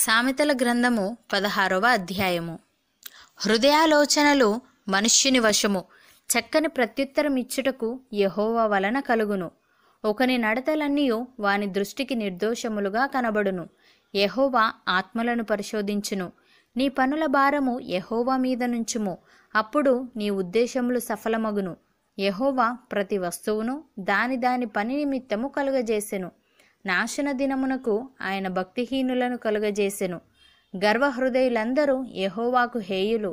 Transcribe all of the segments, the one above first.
సామెతల గ్రంథము పదహారవ అధ్యాయము హృదయాలోచనలు మనుష్యుని వశము చక్కని ప్రత్యుత్తరం ఇచ్చుటకు యహోవ వలన కలుగును ఒకని నడతలన్నీ వాని దృష్టికి నిర్దోషములుగా కనబడును యహోవా ఆత్మలను పరిశోధించును నీ పనుల భారము యహోవా మీద నుంచుము అప్పుడు నీ ఉద్దేశములు సఫలమగును యహోవా ప్రతి వస్తువును దాని దాని పని నిమిత్తము కలుగజేసెను నాశన దినమునకు ఆయన భక్తిహీనులను కలుగజేసెను గర్వహృదయులందరూ యహోవాకు హేయులు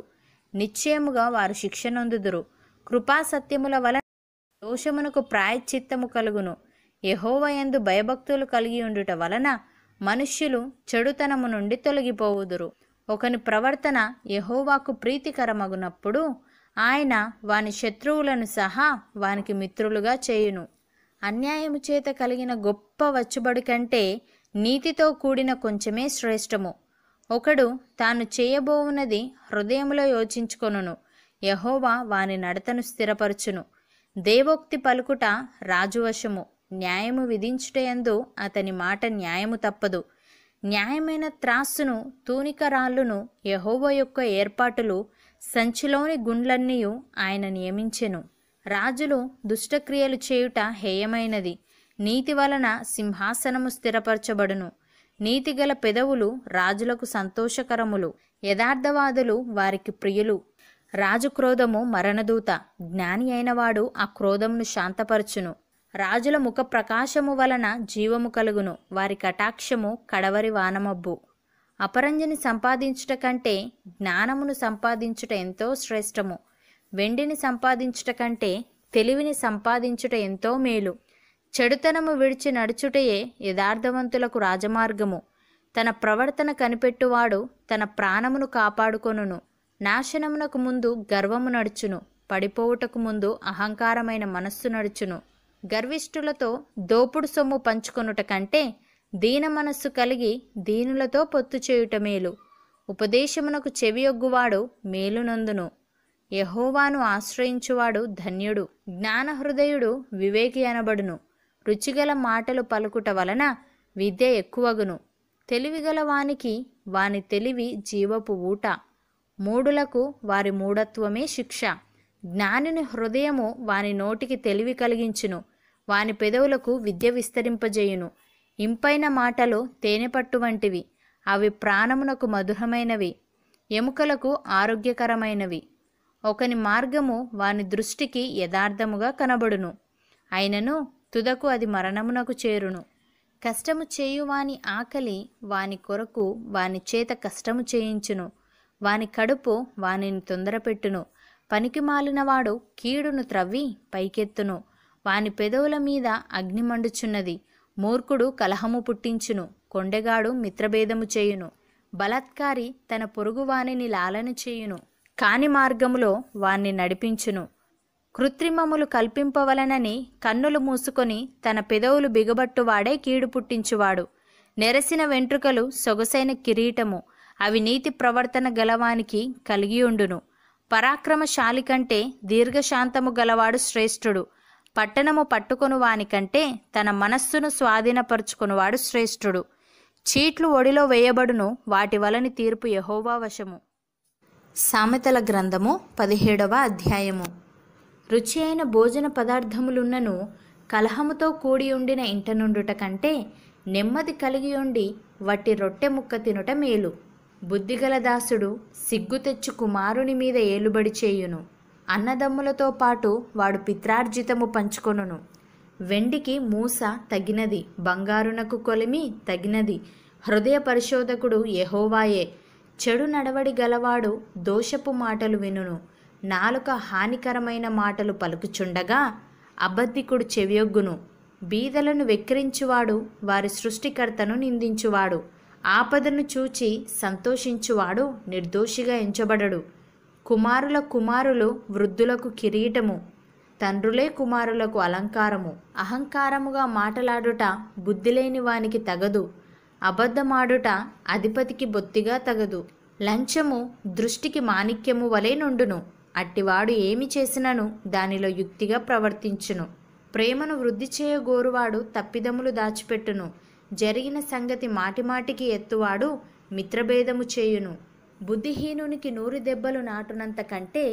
నిశ్చయముగా వారు శిక్షణొందుదురు కృపాసత్యముల వలన దోషమునకు ప్రాయశ్చిత్తము కలుగును యహోవయందు భయభక్తులు కలిగి ఉండుట వలన మనుష్యులు చెడుతనము నుండి తొలగిపోవుదురు ఒకని ప్రవర్తన యహోవాకు ప్రీతికరమగునప్పుడు ఆయన వాని శత్రువులను సహా వానికి మిత్రులుగా చేయును అన్యాయము చేత కలిగిన గొప్ప వచ్చుబడి కంటే నీతితో కూడిన కొంచెమే శ్రేష్టము ఒకడు తాను చేయబోవున్నది హృదయములో యోచించుకొనును యహోవా వాని నడతను స్థిరపరచును దేవోక్తి పలుకుట రాజువశము న్యాయము విధించుటయందు అతని మాట న్యాయము తప్పదు న్యాయమైన త్రాసును తూనిక రాళ్ళును యహోవ యొక్క ఏర్పాటులు సంచిలోని గుండ్లన్నీ ఆయన నియమించెను రాజులు దుష్టక్రియలు చేయుట హేయమైనది నీతి వలన సింహాసనము స్థిరపరచబడును నీతిగల పెదవులు రాజులకు సంతోషకరములు యథార్థవాదులు వారికి ప్రియులు రాజు క్రోధము మరణదూత జ్ఞాని అయినవాడు ఆ క్రోధమును శాంతపరచును రాజుల ముఖ ప్రకాశము వలన జీవము కలుగును వారి కటాక్షము కడవరి వానమబ్బు అపరంజని సంపాదించుట కంటే జ్ఞానమును సంపాదించుట ఎంతో శ్రేష్టము వెండిని సంపాదించుట కంటే తెలివిని సంపాదించుట ఎంతో మేలు చెడుతనము విడిచి నడుచుటయే యథార్థవంతులకు రాజమార్గము తన ప్రవర్తన కనిపెట్టువాడు తన ప్రాణమును కాపాడుకొనును నాశనమునకు ముందు గర్వము నడుచును పడిపోవుటకు ముందు అహంకారమైన మనస్సు నడుచును గర్విష్ఠులతో దోపుడు సొమ్ము పంచుకొనుట కంటే దీన మనస్సు కలిగి దీనులతో పొత్తు చేయుట మేలు ఉపదేశమునకు చెవియొగ్గువాడు మేలునందును యహోవాను ఆశ్రయించువాడు ధన్యుడు జ్ఞానహృదయుడు వివేకి అనబడును రుచిగల మాటలు పలుకుట వలన విద్య ఎక్కువగును తెలివిగల వానికి వాని తెలివి జీవపు ఊట మూడులకు వారి మూఢత్వమే శిక్ష జ్ఞానిని హృదయము వాని నోటికి తెలివి కలిగించును వాని పెదవులకు విద్య విస్తరింపజేయును ఇంపైన మాటలు తేనెపట్టు వంటివి అవి ప్రాణమునకు మధురమైనవి ఎముకలకు ఆరోగ్యకరమైనవి ఒకని మార్గము వాని దృష్టికి యథార్థముగా కనబడును అయినను తుదకు అది మరణమునకు చేరును కష్టము చేయువాని ఆకలి వాని కొరకు వాని చేత కష్టము చేయించును వాని కడుపు వానిని తొందరపెట్టును పనికి మాలినవాడు కీడును త్రవ్వి పైకెత్తును వాని పెదవుల మీద అగ్ని మండుచున్నది మూర్ఖుడు కలహము పుట్టించును కొండెగాడు మిత్రభేదము చేయును బలాత్కారి తన పొరుగువానిని లాలన చేయును కాని మార్గములో వాణ్ణి నడిపించును కృత్రిమములు కల్పింపవలనని కన్నులు మూసుకొని తన పెదవులు బిగబట్టువాడే కీడు పుట్టించువాడు నెరసిన వెంట్రుకలు సొగసైన కిరీటము అవి నీతి ప్రవర్తన గలవానికి కలిగియుండును పరాక్రమశాలి కంటే దీర్ఘశాంతము గలవాడు శ్రేష్ఠుడు పట్టణము పట్టుకొను వానికంటే తన మనస్సును స్వాధీనపరుచుకునివాడు శ్రేష్ఠుడు చీట్లు ఒడిలో వేయబడును వాటి వలని తీర్పు యహోవా వశము సామెతల గ్రంథము పదిహేడవ అధ్యాయము రుచి అయిన భోజన పదార్థములున్నను కలహముతో కూడి ఉండిన ఇంట నుండుట కంటే నెమ్మది కలిగి ఉండి వట్టి రొట్టె ముక్క తినుట మేలు బుద్ధిగల దాసుడు సిగ్గు తెచ్చు కుమారుని మీద ఏలుబడి చేయును అన్నదమ్ములతో పాటు వాడు పిత్రార్జితము పంచుకొనును వెండికి మూస తగినది బంగారునకు కొలిమి తగినది హృదయ పరిశోధకుడు యహోవాయే చెడు నడవడి గలవాడు దోషపు మాటలు వినును నాలుక హానికరమైన మాటలు పలుకుచుండగా అబద్ధికుడు చెవియొగ్గును బీదలను వెక్కిరించువాడు వారి సృష్టికర్తను నిందించువాడు ఆపదను చూచి సంతోషించువాడు నిర్దోషిగా ఎంచబడడు కుమారుల కుమారులు వృద్ధులకు కిరీటము తండ్రులే కుమారులకు అలంకారము అహంకారముగా మాటలాడుట బుద్ధిలేని వానికి తగదు అబద్ధమాడుట అధిపతికి బొత్తిగా తగదు లంచము దృష్టికి మాణిక్యము వలె నుండును అట్టివాడు ఏమి చేసినను దానిలో యుక్తిగా ప్రవర్తించును ప్రేమను వృద్ధి చేయగోరువాడు తప్పిదములు దాచిపెట్టును జరిగిన సంగతి మాటిమాటికి ఎత్తువాడు మిత్రభేదము చేయును బుద్ధిహీనునికి నూరు దెబ్బలు నాటునంత కంటే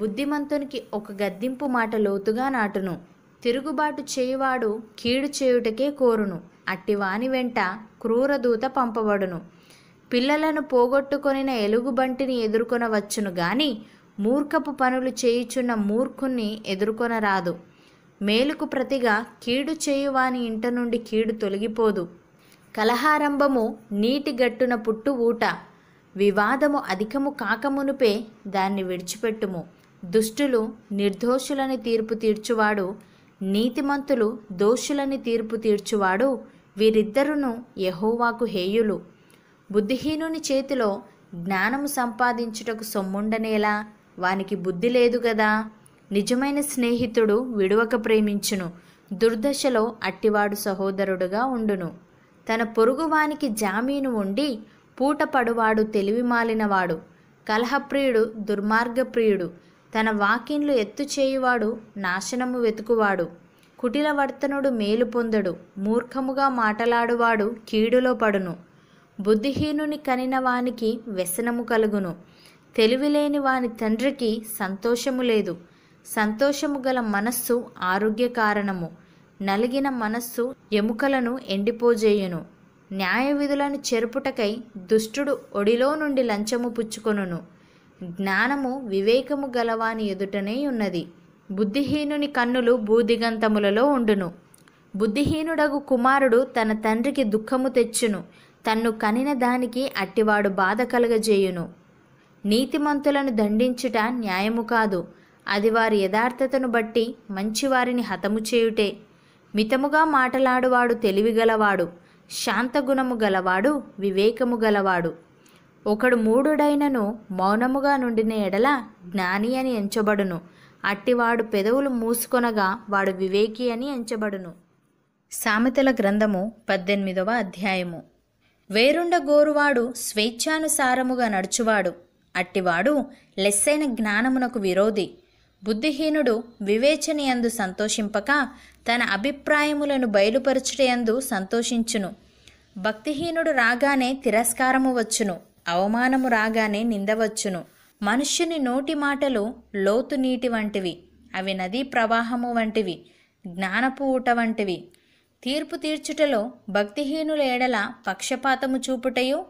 బుద్ధిమంతునికి ఒక గద్దింపు మాట లోతుగా నాటును తిరుగుబాటు చేయువాడు కీడు చేయుటకే కోరును అట్టివాని వెంట క్రూరదూత పంపబడును పిల్లలను పోగొట్టుకొనిన ఎలుగుబంటిని ఎదుర్కొనవచ్చును గాని మూర్ఖపు పనులు చేయుచున్న మూర్ఖుణ్ణి ఎదుర్కొనరాదు మేలుకు ప్రతిగా కీడు చేయువాని ఇంట నుండి కీడు తొలగిపోదు కలహారంభము నీటి గట్టున పుట్టు ఊట వివాదము అధికము కాకమునుపే దాన్ని విడిచిపెట్టుము దుష్టులు నిర్దోషులని తీర్పు తీర్చువాడు నీతిమంతులు దోషులని తీర్పు తీర్చువాడు వీరిద్దరును యహోవాకు హేయులు బుద్ధిహీనుని చేతిలో జ్ఞానము సంపాదించుటకు సొమ్ముండనేలా వానికి బుద్ధి లేదు గదా నిజమైన స్నేహితుడు విడువక ప్రేమించును దుర్దశలో అట్టివాడు సహోదరుడుగా ఉండును తన పొరుగువానికి జామీను ఉండి పూట పడువాడు తెలివి మాలినవాడు కలహప్రియుడు దుర్మార్గప్రియుడు తన వాకిన్లు ఎత్తు చేయువాడు నాశనము వెతుకువాడు కుటిలవర్తనుడు మేలు పొందడు మూర్ఖముగా మాటలాడువాడు కీడులో పడును బుద్ధిహీనుని కనిన వానికి వ్యసనము కలుగును తెలివిలేని వాని తండ్రికి సంతోషము లేదు సంతోషము గల మనస్సు ఆరోగ్య కారణము నలిగిన మనస్సు ఎముకలను ఎండిపోజేయును న్యాయ విధులను చెరుపుటకై దుష్టుడు ఒడిలో నుండి లంచము పుచ్చుకొనును జ్ఞానము వివేకము గలవాని ఎదుటనే ఉన్నది బుద్ధిహీనుని కన్నులు భూదిగంతములలో ఉండును బుద్ధిహీనుడగు కుమారుడు తన తండ్రికి దుఃఖము తెచ్చును తన్ను కనిన దానికి అట్టివాడు బాధ కలగజేయును నీతిమంతులను దండించుట న్యాయము కాదు అది వారి యథార్థతను బట్టి మంచివారిని హతము చేయుటే మితముగా మాటలాడువాడు తెలివిగలవాడు శాంతగుణము గలవాడు వివేకము గలవాడు ఒకడు మూడుడైనను మౌనముగా నుండిన ఎడల జ్ఞాని అని ఎంచబడును అట్టివాడు పెదవులు మూసుకొనగా వాడు వివేకి అని ఎంచబడును సామెతల గ్రంథము పద్దెనిమిదవ అధ్యాయము వేరుండ గోరువాడు స్వేచ్ఛానుసారముగా నడుచువాడు అట్టివాడు లెస్సైన జ్ఞానమునకు విరోధి బుద్ధిహీనుడు వివేచనయందు సంతోషింపక తన అభిప్రాయములను బయలుపరచుటయందు సంతోషించును భక్తిహీనుడు రాగానే తిరస్కారము వచ్చును అవమానము రాగానే నిందవచ్చును మనుష్యుని నోటి మాటలు లోతు నీటి వంటివి అవి నదీ ప్రవాహము వంటివి జ్ఞానపూట వంటివి తీర్పు తీర్చుటలో భక్తిహీనుల ఏడల పక్షపాతము చూపుటయు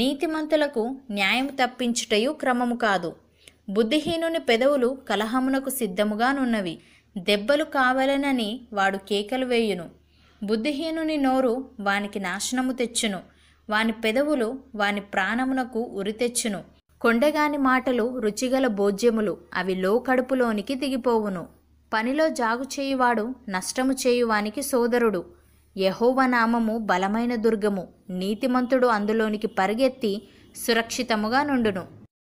నీతిమంతులకు న్యాయం తప్పించుటయు క్రమము కాదు బుద్ధిహీనుని పెదవులు కలహమునకు సిద్ధముగానున్నవి దెబ్బలు కావాలనని వాడు కేకలు వేయును బుద్ధిహీనుని నోరు వానికి నాశనము తెచ్చును వాని పెదవులు వాని ప్రాణమునకు ఉరి తెచ్చును కొండగాని మాటలు రుచిగల భోజ్యములు అవి లోకడుపులోనికి దిగిపోవును పనిలో జాగు చేయువాడు నష్టము చేయువానికి సోదరుడు యహోవనామము బలమైన దుర్గము నీతిమంతుడు అందులోనికి పరిగెత్తి సురక్షితముగా నుండును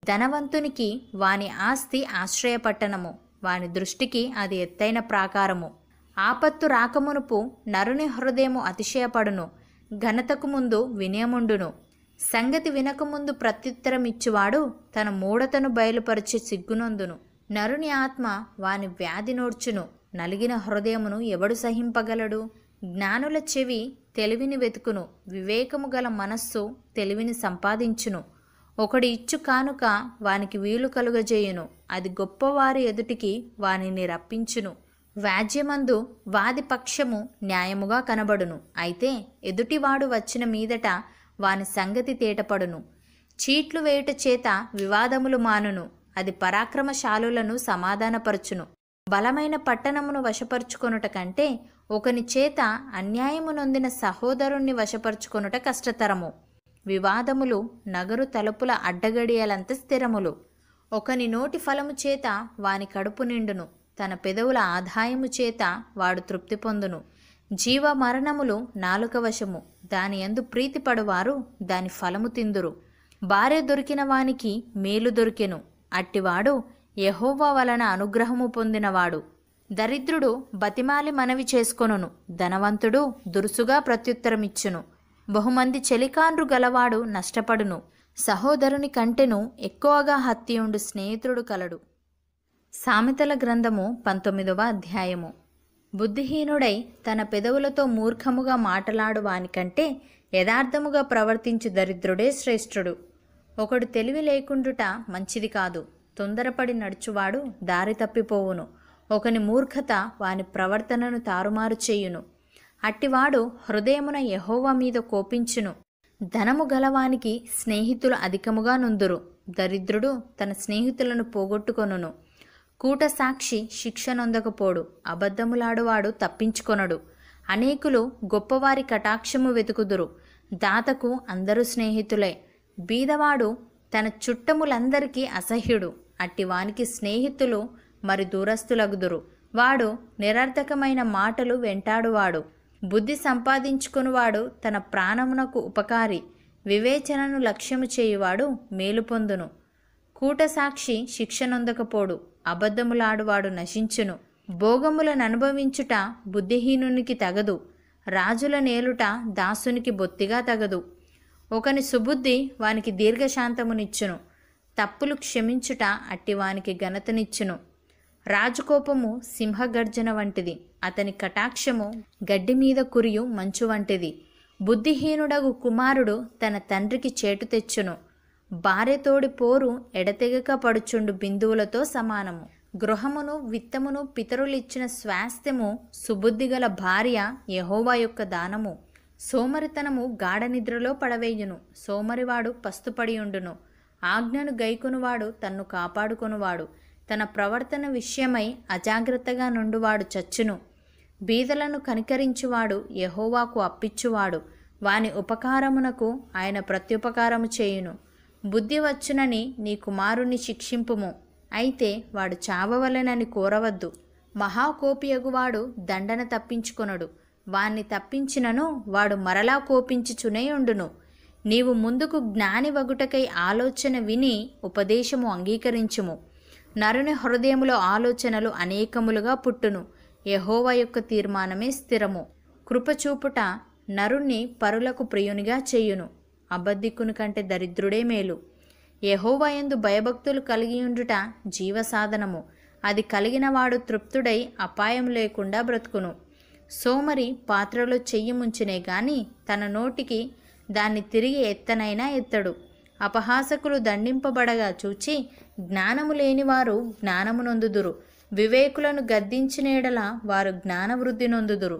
ధనవంతునికి వాని ఆస్తి ఆశ్రయపట్టణము వాని దృష్టికి అది ఎత్తైన ప్రాకారము ఆపత్తు రాకమునుపు నరుని హృదయము అతిశయపడును ఘనతకు ముందు వినయముండును సంగతి వినకముందు ప్రత్యుత్తరమిచ్చువాడు తన మూడతను బయలుపరిచి సిగ్గునందును నరుని ఆత్మ వాని వ్యాధి నోడ్చును నలిగిన హృదయమును ఎవడు సహింపగలడు జ్ఞానుల చెవి తెలివిని వెతుకును వివేకము గల మనస్సు తెలివిని సంపాదించును ఒకడి ఇచ్చు కానుక వానికి వీలు కలుగజేయును అది గొప్పవారి ఎదుటికి వానిని రప్పించును వ్యాజ్యమందు వాది పక్షము న్యాయముగా కనబడును అయితే ఎదుటివాడు వచ్చిన మీదట వాని సంగతి తేటపడును చీట్లు వేయుట చేత వివాదములు మానును అది పరాక్రమశాలులను సమాధానపరచును బలమైన పట్టణమును వశపరుచుకొనుట కంటే ఒకని చేత అన్యాయము నొందిన సహోదరుణ్ణి వశపరుచుకొనుట కష్టతరము వివాదములు నగరు తలుపుల అడ్డగడియలంత స్థిరములు ఒకని నోటి ఫలము చేత వాని కడుపు నిండును తన పెదవుల ఆదాయము చేత వాడు తృప్తి పొందును జీవ మరణములు నాలుక వశము దాని ఎందు ప్రీతిపడువారు దాని ఫలము తిందురు భార్య దొరికిన వానికి మేలు దొరికెను అట్టివాడు యహోవా వలన అనుగ్రహము పొందినవాడు దరిద్రుడు బతిమాలి మనవి చేసుకొనును ధనవంతుడు దురుసుగా ప్రత్యుత్తరమిచ్చును బహుమంది చెలికాన్రు గలవాడు నష్టపడును సహోదరుని కంటెను ఎక్కువగా హత్యుండు స్నేహితుడు కలడు సామెతల గ్రంథము పంతొమ్మిదవ అధ్యాయము బుద్ధిహీనుడై తన పెదవులతో మూర్ఖముగా మాటలాడువానికంటే యథార్థముగా ప్రవర్తించు దరిద్రుడే శ్రేష్ఠుడు ఒకడు తెలివి లేకుండుట మంచిది కాదు తొందరపడి నడుచువాడు దారి తప్పిపోవును ఒకని మూర్ఖత వాని ప్రవర్తనను తారుమారు చేయును అట్టివాడు హృదయమున యహోవ మీద కోపించును ధనము గలవానికి స్నేహితులు అధికముగా నుందురు దరిద్రుడు తన స్నేహితులను పోగొట్టుకొనును కూట సాక్షి శిక్ష నొందకపోడు అబద్ధములాడువాడు తప్పించుకొనడు అనేకులు గొప్పవారి కటాక్షము వెతుకుదురు దాతకు అందరూ స్నేహితులే బీదవాడు తన చుట్టములందరికీ అసహ్యుడు అట్టివానికి స్నేహితులు మరి దూరస్తులగుదురు వాడు నిరర్థకమైన మాటలు వెంటాడువాడు బుద్ధి సంపాదించుకునివాడు తన ప్రాణమునకు ఉపకారి వివేచనను లక్ష్యము చేయువాడు మేలు పొందును కూటసాక్షి శిక్షనొందకపోడు అబద్ధములాడువాడు నశించును భోగములను అనుభవించుట బుద్ధిహీనునికి తగదు రాజుల నేలుట దాసునికి బొత్తిగా తగదు ఒకని సుబుద్ధి వానికి దీర్ఘశాంతమునిచ్చును తప్పులు క్షమించుట అట్టి వానికి ఘనతనిచ్చును రాజుకోపము సింహగర్జన వంటిది అతని కటాక్షము గడ్డి మీద కురియు మంచు వంటిది బుద్ధిహీనుడగు కుమారుడు తన తండ్రికి చేటు తెచ్చును భార్యతోడి పోరు ఎడతెగక పడుచుండు బిందువులతో సమానము గృహమును విత్తమును పితరులిచ్చిన స్వాస్థ్యము సుబుద్ధి గల భార్య యహోవా యొక్క దానము సోమరితనము గాఢనిద్రలో పడవేయును సోమరివాడు పస్తుపడియుండును ఆజ్ఞను గైకొనువాడు తన్ను కాపాడుకునువాడు తన ప్రవర్తన విషయమై అజాగ్రత్తగా నుండువాడు చచ్చును బీదలను కనికరించువాడు యహోవాకు అప్పిచ్చువాడు వాని ఉపకారమునకు ఆయన ప్రత్యుపకారము చేయును బుద్ధి వచ్చునని నీ కుమారుణ్ణి శిక్షింపుము అయితే వాడు చావవలెనని కోరవద్దు మహాకోపియగువాడు దండన తప్పించుకొనడు వాణ్ణి తప్పించినను వాడు మరలా కోపించుచునే ఉండును నీవు ముందుకు జ్ఞాని వగుటకై ఆలోచన విని ఉపదేశము అంగీకరించుము నరుని హృదయములో ఆలోచనలు అనేకములుగా పుట్టును యహోవ యొక్క తీర్మానమే స్థిరము కృపచూపుట నరుణ్ణి పరులకు ప్రియునిగా చేయును అబద్ధిక్కును కంటే దరిద్రుడే మేలు యహోవాయందు భయభక్తులు కలిగియుండుట జీవసాధనము అది కలిగిన వాడు తృప్తుడై అపాయం లేకుండా బ్రతుకును సోమరి పాత్రలో చెయ్యి ముంచినే గాని తన నోటికి దాన్ని తిరిగి ఎత్తనైనా ఎత్తడు అపహాసకులు దండింపబడగా చూచి జ్ఞానము లేనివారు జ్ఞానము నొందుదురు వివేకులను గద్దించినేడల వారు జ్ఞానవృద్ధి నొందుదురు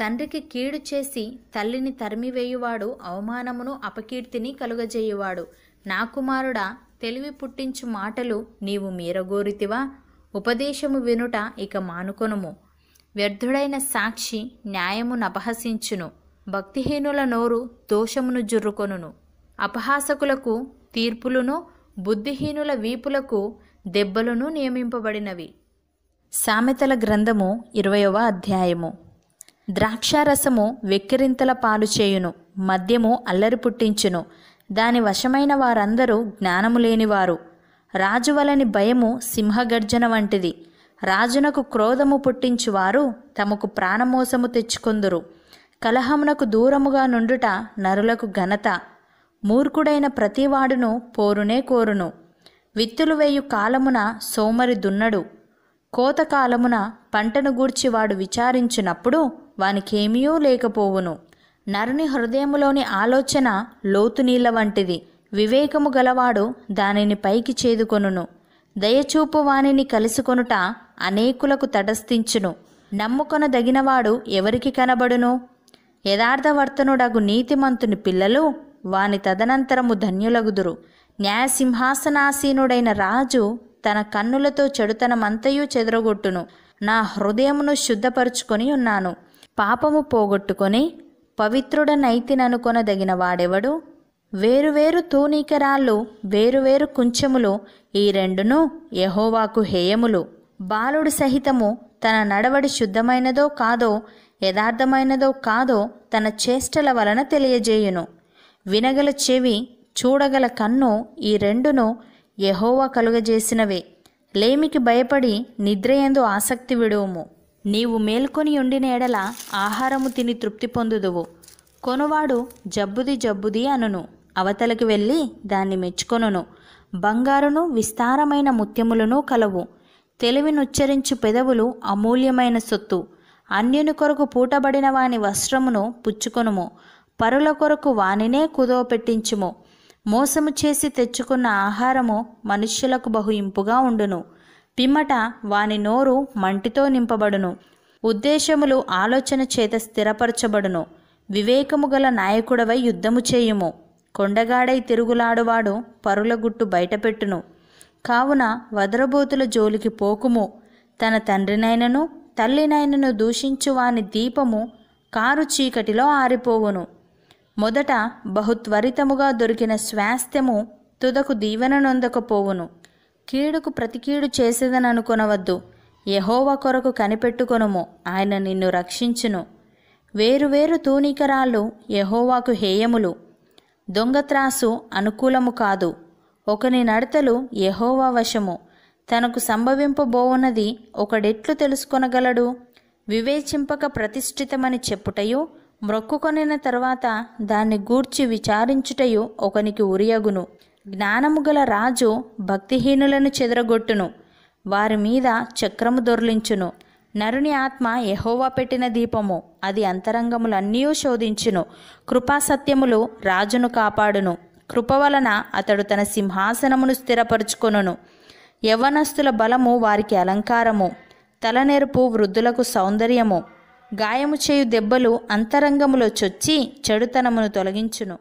తండ్రికి కీడు చేసి తల్లిని తరిమివేయువాడు అవమానమును అపకీర్తిని కలుగజేయువాడు నా కుమారుడా తెలివి పుట్టించు మాటలు నీవు మీరగోరితివా ఉపదేశము వినుట ఇక మానుకొనుము వ్యర్థుడైన సాక్షి న్యాయము నపహసించును భక్తిహీనుల నోరు దోషమును జుర్రుకొను అపహాసకులకు తీర్పులను బుద్ధిహీనుల వీపులకు దెబ్బలను నియమింపబడినవి సామెతల గ్రంథము ఇరవయవ అధ్యాయము ద్రాక్షారసము వెక్కిరింతల పాలు చేయును మద్యము అల్లరి పుట్టించును దాని వశమైన వారందరూ జ్ఞానము లేనివారు రాజు వలని భయము సింహగర్జన వంటిది రాజునకు క్రోధము పుట్టించువారు తమకు ప్రాణమోసము తెచ్చుకొందురు కలహమునకు దూరముగా నుండుట నరులకు ఘనత మూర్ఖుడైన ప్రతివాడును పోరునే కోరును విత్తులు వేయు కాలమున సోమరి దున్నడు కోత కాలమున పంటను గూర్చి వాడు విచారించినప్పుడు వానికేమీయూ లేకపోవును నరుని హృదయములోని ఆలోచన లోతునీళ్ల వంటిది వివేకము గలవాడు దానిని పైకి చేదుకొనును దయచూపు వానిని కలుసుకొనుట అనేకులకు తటస్థించును నమ్ముకొనదగినవాడు ఎవరికి కనబడును యథార్థవర్తనుడగు నీతిమంతుని పిల్లలు వాని తదనంతరము ధన్యులగుదురు న్యాయసింహాసనాసీనుడైన రాజు తన కన్నులతో చెడుతనమంతయూ చెదరగొట్టును నా హృదయమును శుద్ధపరుచుకొని ఉన్నాను పాపము పోగొట్టుకొని పవిత్రుడనైతిననుకొనదగిన వాడెవడు వేరువేరు తూనీకరాళ్ళు వేరువేరు కుంచెములు ఈ రెండును యహోవాకు హేయములు బాలుడు సహితము తన నడవడి శుద్ధమైనదో కాదో యథార్థమైనదో కాదో తన చేష్టల వలన తెలియజేయును వినగల చెవి చూడగల కన్ను ఈ రెండును యహోవా కలుగజేసినవే లేమికి భయపడి నిద్రయందు ఆసక్తి విడువుము నీవు మేల్కొని ఉండిన ఎడల ఆహారము తిని తృప్తి పొందుదువు కొనువాడు జబ్బుది జబ్బుది అనును అవతలకు వెళ్ళి దాన్ని మెచ్చుకొనును బంగారును విస్తారమైన ముత్యములను కలవు తెలివినుచ్చరించు పెదవులు అమూల్యమైన సొత్తు అన్యుని కొరకు పూటబడిన వాని వస్త్రమును పుచ్చుకొనుము పరుల కొరకు వానినే కుదవ పెట్టించుము మోసము చేసి తెచ్చుకున్న ఆహారము మనుష్యులకు బహు ఇంపుగా ఉండును పిమ్మట వాని నోరు మంటితో నింపబడును ఉద్దేశములు ఆలోచన చేత స్థిరపరచబడును వివేకము గల నాయకుడవై యుద్ధము చేయుము కొండగాడై తిరుగులాడువాడు పరుల గుట్టు బయటపెట్టును కావున వదరబోతుల జోలికి పోకుము తన తండ్రినైనను తల్లినైనను వాని దీపము కారు చీకటిలో ఆరిపోవును మొదట బహుత్వరితముగా దొరికిన స్వాస్థ్యము తుదకు దీవెన నొందకపోవును కీడుకు ప్రతికీడు చేసేదని అనుకునవద్దు యహోవ కొరకు కనిపెట్టుకొనుము ఆయన నిన్ను రక్షించును వేరువేరు తూనికరాళ్ళు యహోవాకు హేయములు దొంగత్రాసు అనుకూలము కాదు ఒకని నడతలు యహోవా వశము తనకు సంభవింపబోవున్నది ఒకడెట్లు తెలుసుకొనగలడు వివేచింపక ప్రతిష్ఠితమని చెప్పుటయు మ్రొక్కుకొనిన తర్వాత దాన్ని గూర్చి విచారించుటయు ఒకనికి ఉరియగును జ్ఞానము గల రాజు భక్తిహీనులను చెదరగొట్టును వారి మీద చక్రము దొర్లించును నరుని ఆత్మ ఎహోవా పెట్టిన దీపము అది అంతరంగములన్నీ శోధించును కృపాసత్యములు రాజును కాపాడును కృప వలన అతడు తన సింహాసనమును స్థిరపరుచుకొనును యవ్వనస్తుల బలము వారికి అలంకారము తలనెరుపు వృద్ధులకు సౌందర్యము గాయము చేయు దెబ్బలు అంతరంగములో చొచ్చి చెడుతనమును తొలగించును